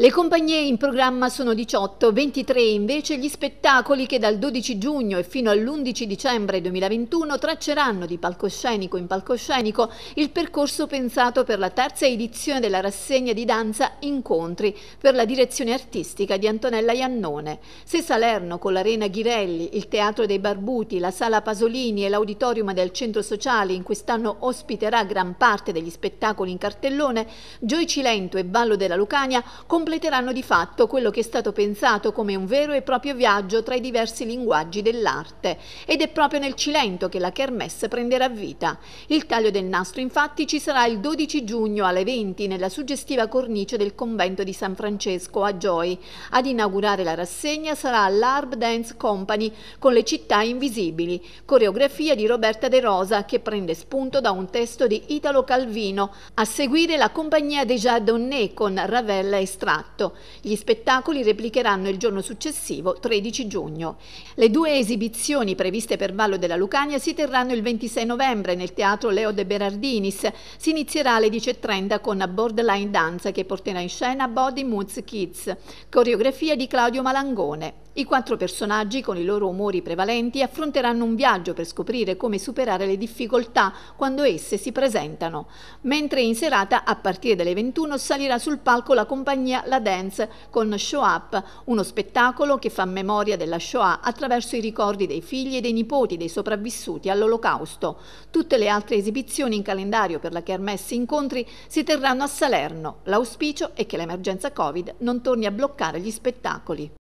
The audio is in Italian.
Le compagnie in programma sono 18, 23 invece gli spettacoli che dal 12 giugno e fino all'11 dicembre 2021 tracceranno di palcoscenico in palcoscenico il percorso pensato per la terza edizione della rassegna di danza Incontri per la direzione artistica di Antonella Iannone. Se Salerno con l'Arena Ghirelli, il Teatro dei Barbuti, la Sala Pasolini e l'Auditorium del Centro Sociale in quest'anno ospiterà gran parte degli spettacoli in cartellone, Gioi Cilento e Ballo della Lucania completeranno completeranno di fatto quello che è stato pensato come un vero e proprio viaggio tra i diversi linguaggi dell'arte ed è proprio nel Cilento che la Kermesse prenderà vita. Il taglio del nastro infatti ci sarà il 12 giugno alle 20 nella suggestiva cornice del convento di San Francesco a Gioi. Ad inaugurare la rassegna sarà l'Arb Dance Company con le città invisibili, coreografia di Roberta De Rosa che prende spunto da un testo di Italo Calvino, a seguire la compagnia Déjà Donné con Ravella e Strada Donato. Gli spettacoli replicheranno il giorno successivo, 13 giugno. Le due esibizioni previste per Vallo della Lucania si terranno il 26 novembre nel teatro Leo De Berardinis. Si inizierà alle 10.30 con Borderline Danza che porterà in scena Body Moods Kids, coreografia di Claudio Malangone. I quattro personaggi, con i loro umori prevalenti, affronteranno un viaggio per scoprire come superare le difficoltà quando esse si presentano, mentre in serata, a partire dalle 21, salirà sul palco la compagnia La Dance con Show Up, uno spettacolo che fa memoria della Shoah attraverso i ricordi dei figli e dei nipoti dei sopravvissuti all'Olocausto. Tutte le altre esibizioni in calendario per la Kermesse Incontri si terranno a Salerno. L'auspicio è che l'emergenza Covid non torni a bloccare gli spettacoli.